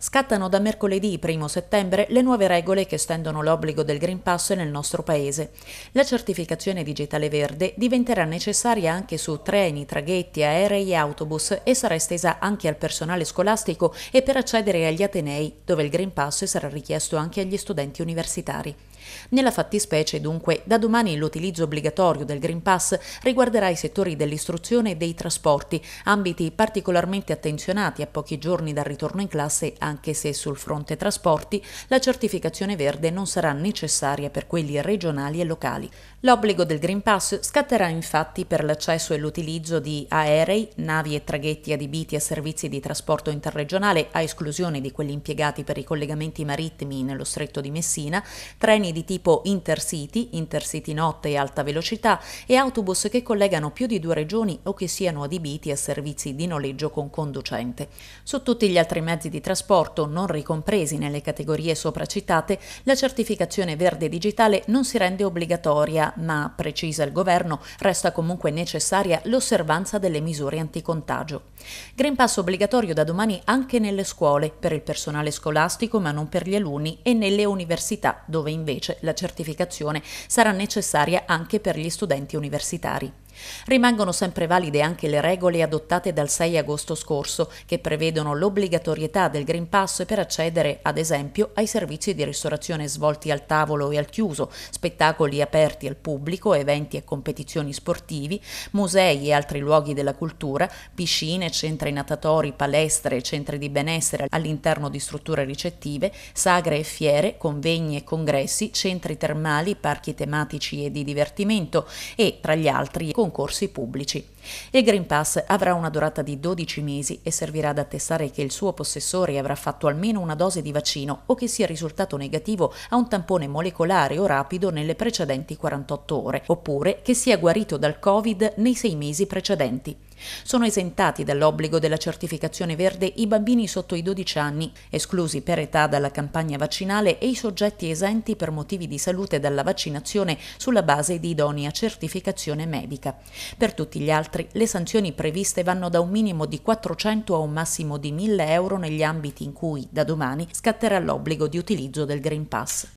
Scattano da mercoledì 1 settembre le nuove regole che estendono l'obbligo del Green Pass nel nostro Paese. La certificazione digitale verde diventerà necessaria anche su treni, traghetti, aerei e autobus e sarà estesa anche al personale scolastico e per accedere agli atenei, dove il Green Pass sarà richiesto anche agli studenti universitari. Nella fattispecie, dunque, da domani l'utilizzo obbligatorio del Green Pass riguarderà i settori dell'istruzione e dei trasporti, ambiti particolarmente attenzionati a pochi giorni dal ritorno in classe a anche se sul fronte trasporti la certificazione verde non sarà necessaria per quelli regionali e locali. L'obbligo del Green Pass scatterà infatti per l'accesso e l'utilizzo di aerei, navi e traghetti adibiti a servizi di trasporto interregionale a esclusione di quelli impiegati per i collegamenti marittimi nello stretto di Messina, treni di tipo intercity, intercity notte e alta velocità e autobus che collegano più di due regioni o che siano adibiti a servizi di noleggio con conducente. Su tutti gli altri mezzi di trasporto trasporto non ricompresi nelle categorie sopracitate, la certificazione verde digitale non si rende obbligatoria, ma, precisa il governo, resta comunque necessaria l'osservanza delle misure anticontagio. Green Pass obbligatorio da domani anche nelle scuole, per il personale scolastico ma non per gli alunni, e nelle università, dove invece la certificazione sarà necessaria anche per gli studenti universitari. Rimangono sempre valide anche le regole adottate dal 6 agosto scorso, che prevedono l'obbligatorietà del Green Pass per accedere, ad esempio, ai servizi di ristorazione svolti al tavolo e al chiuso, spettacoli aperti al pubblico, eventi e competizioni sportivi, musei e altri luoghi della cultura, piscine, centri natatori, palestre, e centri di benessere all'interno di strutture ricettive, sagre e fiere, convegni e congressi, centri termali, parchi tematici e di divertimento e, tra gli altri, con concorsi pubblici. Il Green Pass avrà una durata di 12 mesi e servirà ad attestare che il suo possessore avrà fatto almeno una dose di vaccino o che sia risultato negativo a un tampone molecolare o rapido nelle precedenti 48 ore, oppure che sia guarito dal Covid nei sei mesi precedenti. Sono esentati dall'obbligo della certificazione verde i bambini sotto i 12 anni, esclusi per età dalla campagna vaccinale e i soggetti esenti per motivi di salute dalla vaccinazione sulla base di idonea certificazione medica. Per tutti gli altri altri, le sanzioni previste vanno da un minimo di 400 a un massimo di 1000 euro negli ambiti in cui, da domani, scatterà l'obbligo di utilizzo del Green Pass.